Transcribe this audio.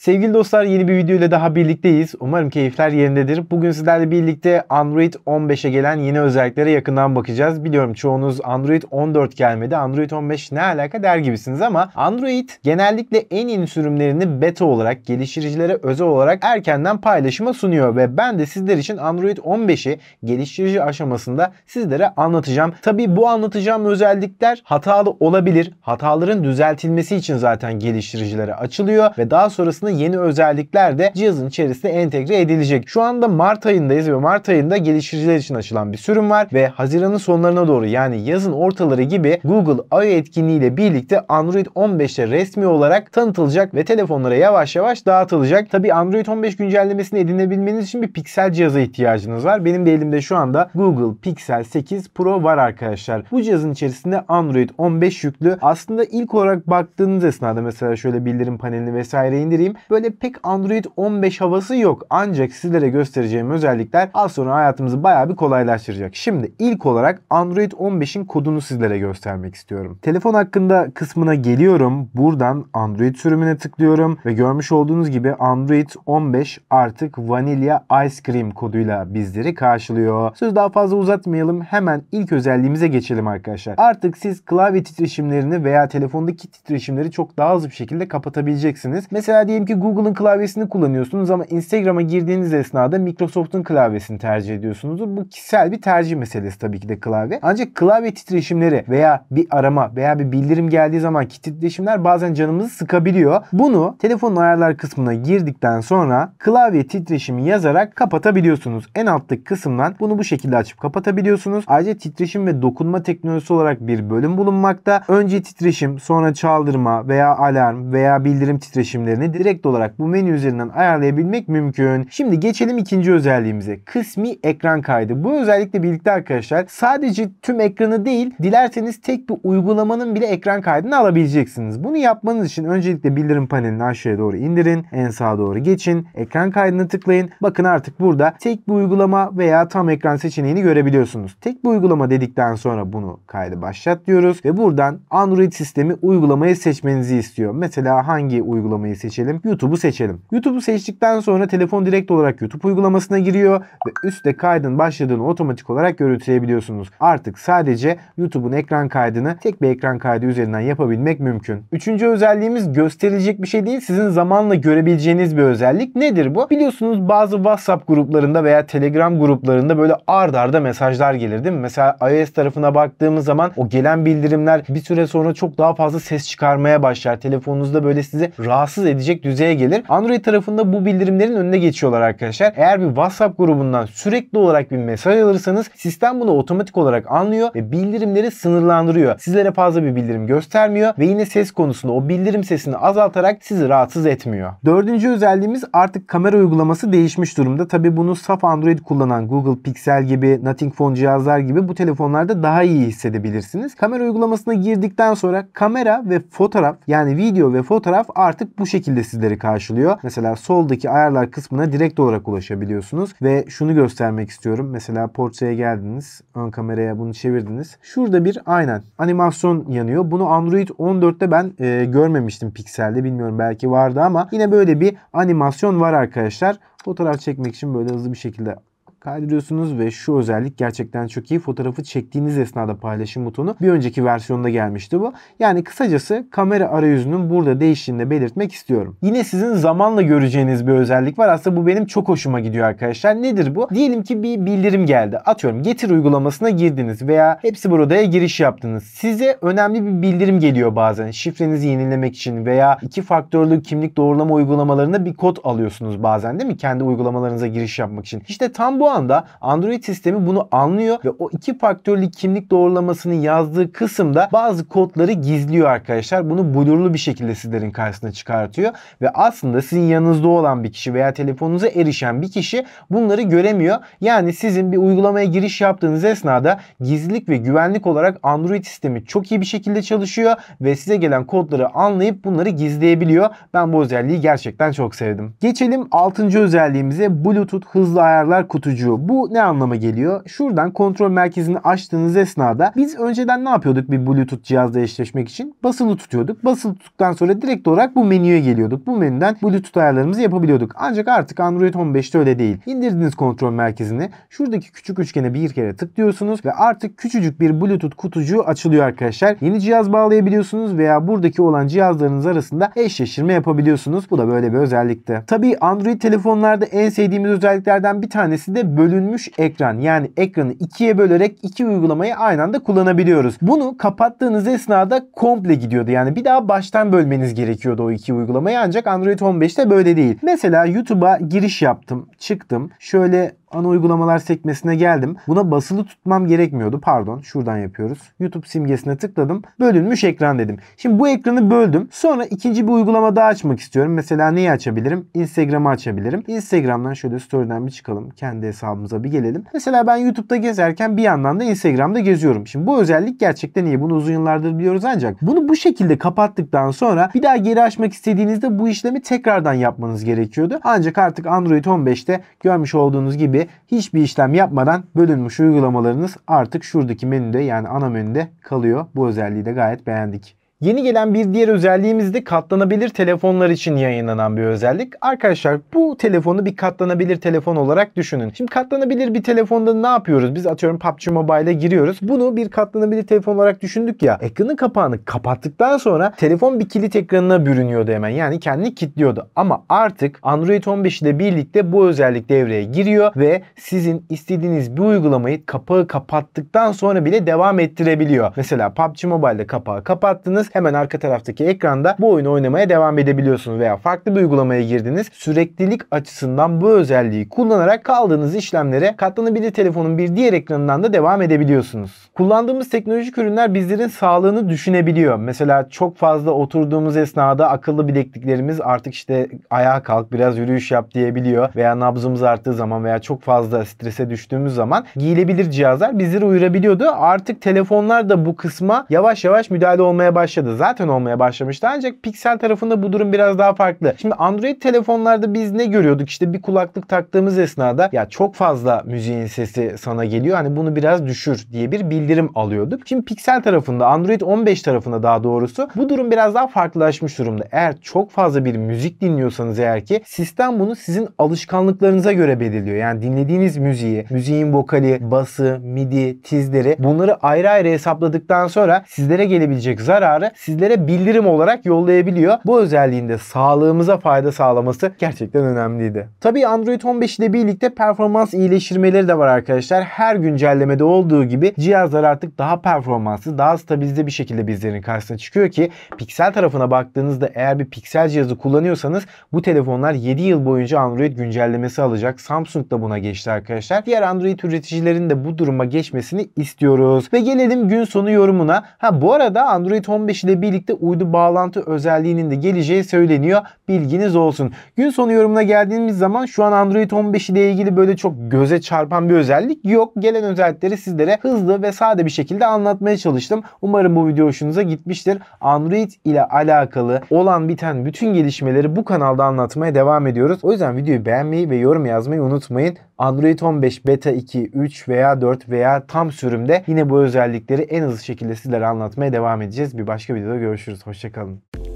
Sevgili dostlar yeni bir video ile daha birlikteyiz. Umarım keyifler yerindedir. Bugün sizlerle birlikte Android 15'e gelen yeni özelliklere yakından bakacağız. Biliyorum çoğunuz Android 14 gelmedi. Android 15 ne alaka der gibisiniz ama Android genellikle en yeni sürümlerini beta olarak geliştiricilere özel olarak erkenden paylaşıma sunuyor ve ben de sizler için Android 15'i geliştirici aşamasında sizlere anlatacağım. Tabi bu anlatacağım özellikler hatalı olabilir. Hataların düzeltilmesi için zaten geliştiricilere açılıyor ve daha sonrasında bazı yeni özellikler de cihazın içerisinde entegre edilecek. Şu anda Mart ayındayız ve Mart ayında geliştiriciler için açılan bir sürüm var ve Haziran'ın sonlarına doğru yani yazın ortaları gibi Google I.O. etkinliğiyle birlikte Android 15'te resmi olarak tanıtılacak ve telefonlara yavaş yavaş dağıtılacak. Tabi Android 15 güncellemesini edinebilmeniz için bir Pixel cihaza ihtiyacınız var. Benim de elimde şu anda Google Pixel 8 Pro var arkadaşlar. Bu cihazın içerisinde Android 15 yüklü. Aslında ilk olarak baktığınız esnada mesela şöyle bildirim panelini vesaire indireyim böyle pek Android 15 havası yok. Ancak sizlere göstereceğim özellikler az sonra hayatımızı bayağı bir kolaylaştıracak. Şimdi ilk olarak Android 15'in kodunu sizlere göstermek istiyorum. Telefon hakkında kısmına geliyorum. Buradan Android sürümüne tıklıyorum ve görmüş olduğunuz gibi Android 15 artık Vanilla Ice Cream koduyla bizleri karşılıyor. Söz daha fazla uzatmayalım. Hemen ilk özelliğimize geçelim arkadaşlar. Artık siz klavye titreşimlerini veya telefondaki titreşimleri çok daha hızlı bir şekilde kapatabileceksiniz. Mesela diye diyelim ki Google'ın klavyesini kullanıyorsunuz ama Instagram'a girdiğiniz esnada Microsoft'un klavyesini tercih ediyorsunuz. Bu kişisel bir tercih meselesi tabii ki de klavye. Ancak klavye titreşimleri veya bir arama veya bir bildirim geldiği zaman ki titreşimler bazen canımızı sıkabiliyor. Bunu telefonun ayarlar kısmına girdikten sonra klavye titreşimi yazarak kapatabiliyorsunuz. En alttaki kısımdan bunu bu şekilde açıp kapatabiliyorsunuz. Ayrıca titreşim ve dokunma teknolojisi olarak bir bölüm bulunmakta. Önce titreşim, sonra çaldırma veya alarm veya bildirim titreşimlerini direkt direkt olarak bu menü üzerinden ayarlayabilmek mümkün. Şimdi geçelim ikinci özelliğimize. Kısmi ekran kaydı. Bu özellikle birlikte arkadaşlar sadece tüm ekranı değil dilerseniz tek bir uygulamanın bile ekran kaydını alabileceksiniz. Bunu yapmanız için öncelikle bildirim panelini aşağıya doğru indirin. En sağa doğru geçin. Ekran kaydına tıklayın. Bakın artık burada tek bir uygulama veya tam ekran seçeneğini görebiliyorsunuz. Tek bir uygulama dedikten sonra bunu kaydı başlat diyoruz ve buradan Android sistemi uygulamayı seçmenizi istiyor. Mesela hangi uygulamayı seçelim? YouTube'u seçelim. YouTube'u seçtikten sonra telefon direkt olarak YouTube uygulamasına giriyor ve üstte kaydın başladığını otomatik olarak görüntüleyebiliyorsunuz. Artık sadece YouTube'un ekran kaydını tek bir ekran kaydı üzerinden yapabilmek mümkün. Üçüncü özelliğimiz gösterilecek bir şey değil sizin zamanla görebileceğiniz bir özellik. Nedir bu? Biliyorsunuz bazı WhatsApp gruplarında veya Telegram gruplarında böyle ard arda mesajlar gelir değil mi? Mesela iOS tarafına baktığımız zaman o gelen bildirimler bir süre sonra çok daha fazla ses çıkarmaya başlar. Telefonunuzda böyle sizi rahatsız edecek yüzeye gelir. Android tarafında bu bildirimlerin önüne geçiyorlar arkadaşlar. Eğer bir WhatsApp grubundan sürekli olarak bir mesaj alırsanız sistem bunu otomatik olarak anlıyor ve bildirimleri sınırlandırıyor. Sizlere fazla bir bildirim göstermiyor ve yine ses konusunda o bildirim sesini azaltarak sizi rahatsız etmiyor. Dördüncü özelliğimiz artık kamera uygulaması değişmiş durumda. Tabi bunu saf Android kullanan Google Pixel gibi, Nothing Phone cihazlar gibi bu telefonlarda daha iyi hissedebilirsiniz. Kamera uygulamasına girdikten sonra kamera ve fotoğraf yani video ve fotoğraf artık bu şekilde sizde sizleri karşılıyor. Mesela soldaki ayarlar kısmına direkt olarak ulaşabiliyorsunuz ve şunu göstermek istiyorum. Mesela portreye geldiniz. Ön kameraya bunu çevirdiniz. Şurada bir aynen animasyon yanıyor. Bunu Android 14'te ben e, görmemiştim pikselde. Bilmiyorum belki vardı ama yine böyle bir animasyon var arkadaşlar. Fotoğraf çekmek için böyle hızlı bir şekilde kaydırıyorsunuz ve şu özellik gerçekten çok iyi. Fotoğrafı çektiğiniz esnada paylaşım butonu bir önceki versiyonda gelmişti bu. Yani kısacası kamera arayüzünün burada değiştiğini de belirtmek istiyorum. Yine sizin zamanla göreceğiniz bir özellik var. Aslında bu benim çok hoşuma gidiyor arkadaşlar. Nedir bu? Diyelim ki bir bildirim geldi. Atıyorum getir uygulamasına girdiniz veya hepsi buradaya giriş yaptınız. Size önemli bir bildirim geliyor bazen. Şifrenizi yenilemek için veya iki faktörlü kimlik doğrulama uygulamalarında bir kod alıyorsunuz bazen değil mi? Kendi uygulamalarınıza giriş yapmak için. İşte tam bu anda Android sistemi bunu anlıyor ve o iki faktörlü kimlik doğrulamasını yazdığı kısımda bazı kodları gizliyor arkadaşlar. Bunu blurlu bir şekilde sizlerin karşısına çıkartıyor ve aslında sizin yanınızda olan bir kişi veya telefonunuza erişen bir kişi bunları göremiyor. Yani sizin bir uygulamaya giriş yaptığınız esnada gizlilik ve güvenlik olarak Android sistemi çok iyi bir şekilde çalışıyor ve size gelen kodları anlayıp bunları gizleyebiliyor. Ben bu özelliği gerçekten çok sevdim. Geçelim 6. özelliğimize Bluetooth hızlı ayarlar kutucu ucu. Bu ne anlama geliyor? Şuradan kontrol merkezini açtığınız esnada biz önceden ne yapıyorduk bir Bluetooth cihazla eşleşmek için? Basılı tutuyorduk. Basılı tuttuktan sonra direkt olarak bu menüye geliyorduk. Bu menüden Bluetooth ayarlarımızı yapabiliyorduk. Ancak artık Android 15'te öyle değil. İndirdiniz kontrol merkezini. Şuradaki küçük üçgene bir kere tıklıyorsunuz ve artık küçücük bir Bluetooth kutucuğu açılıyor arkadaşlar. Yeni cihaz bağlayabiliyorsunuz veya buradaki olan cihazlarınız arasında eşleştirme yapabiliyorsunuz. Bu da böyle bir özellikte. Tabii Android telefonlarda en sevdiğimiz özelliklerden bir tanesi de bölünmüş ekran. Yani ekranı ikiye bölerek iki uygulamayı aynı anda kullanabiliyoruz. Bunu kapattığınız esnada komple gidiyordu. Yani bir daha baştan bölmeniz gerekiyordu o iki uygulamayı. Ancak Android 15'te böyle değil. Mesela YouTube'a giriş yaptım. Çıktım. Şöyle ana uygulamalar sekmesine geldim. Buna basılı tutmam gerekmiyordu. Pardon şuradan yapıyoruz. YouTube simgesine tıkladım. Bölünmüş ekran dedim. Şimdi bu ekranı böldüm. Sonra ikinci bir uygulama daha açmak istiyorum. Mesela neyi açabilirim? Instagram'ı açabilirim. Instagram'dan şöyle story'den bir çıkalım. Kendi hesabımıza bir gelelim. Mesela ben YouTube'da gezerken bir yandan da Instagram'da geziyorum. Şimdi bu özellik gerçekten iyi. Bunu uzun yıllardır biliyoruz ancak bunu bu şekilde kapattıktan sonra bir daha geri açmak istediğinizde bu işlemi tekrardan yapmanız gerekiyordu. Ancak artık Android 15'te görmüş olduğunuz gibi gibi hiçbir işlem yapmadan bölünmüş uygulamalarınız artık şuradaki menüde yani ana menüde kalıyor. Bu özelliği de gayet beğendik. Yeni gelen bir diğer özelliğimiz de katlanabilir telefonlar için yayınlanan bir özellik. Arkadaşlar bu telefonu bir katlanabilir telefon olarak düşünün. Şimdi katlanabilir bir telefonda ne yapıyoruz? Biz atıyorum PUBG Mobile'a giriyoruz. Bunu bir katlanabilir telefon olarak düşündük ya. Ekranın kapağını kapattıktan sonra telefon bir kilit ekranına bürünüyordu hemen. Yani kendini kilitliyordu. Ama artık Android 15 ile birlikte bu özellik devreye giriyor ve sizin istediğiniz bir uygulamayı kapağı kapattıktan sonra bile devam ettirebiliyor. Mesela PUBG Mobile'da kapağı kapattınız hemen arka taraftaki ekranda bu oyunu oynamaya devam edebiliyorsunuz veya farklı bir uygulamaya girdiniz. Süreklilik açısından bu özelliği kullanarak kaldığınız işlemlere katlanabilir telefonun bir diğer ekranından da devam edebiliyorsunuz. Kullandığımız teknolojik ürünler bizlerin sağlığını düşünebiliyor. Mesela çok fazla oturduğumuz esnada akıllı bilekliklerimiz artık işte ayağa kalk biraz yürüyüş yap diyebiliyor veya nabzımız arttığı zaman veya çok fazla strese düştüğümüz zaman giyilebilir cihazlar bizleri uyurabiliyordu. Artık telefonlar da bu kısma yavaş yavaş müdahale olmaya başladı Türkçe'de zaten olmaya başlamıştı. Ancak piksel tarafında bu durum biraz daha farklı. Şimdi Android telefonlarda biz ne görüyorduk? İşte bir kulaklık taktığımız esnada ya çok fazla müziğin sesi sana geliyor. Hani bunu biraz düşür diye bir bildirim alıyorduk. Şimdi piksel tarafında Android 15 tarafında daha doğrusu bu durum biraz daha farklılaşmış durumda. Eğer çok fazla bir müzik dinliyorsanız eğer ki sistem bunu sizin alışkanlıklarınıza göre belirliyor. Yani dinlediğiniz müziği, müziğin vokali, bası, midi, tizleri bunları ayrı ayrı hesapladıktan sonra sizlere gelebilecek zararı sizlere bildirim olarak yollayabiliyor. Bu özelliğinde sağlığımıza fayda sağlaması gerçekten önemliydi. Tabii Android 15 ile birlikte performans iyileştirmeleri de var arkadaşlar. Her güncellemede olduğu gibi cihazlar artık daha performanslı, daha stabilize bir şekilde bizlerin karşısına çıkıyor ki piksel tarafına baktığınızda eğer bir piksel cihazı kullanıyorsanız bu telefonlar 7 yıl boyunca Android güncellemesi alacak. Samsung da buna geçti arkadaşlar. Diğer Android üreticilerin de bu duruma geçmesini istiyoruz. Ve gelelim gün sonu yorumuna. Ha bu arada Android 15 geçiş ile birlikte uydu bağlantı özelliğinin de geleceği söyleniyor. Bilginiz olsun. Gün sonu yorumuna geldiğimiz zaman şu an Android 15 ile ilgili böyle çok göze çarpan bir özellik yok. Gelen özellikleri sizlere hızlı ve sade bir şekilde anlatmaya çalıştım. Umarım bu video hoşunuza gitmiştir. Android ile alakalı olan biten bütün gelişmeleri bu kanalda anlatmaya devam ediyoruz. O yüzden videoyu beğenmeyi ve yorum yazmayı unutmayın. Android 15 Beta 2, 3 veya 4 veya tam sürümde yine bu özellikleri en hızlı şekilde sizlere anlatmaya devam edeceğiz. Bir başka videoda görüşürüz. Hoşçakalın.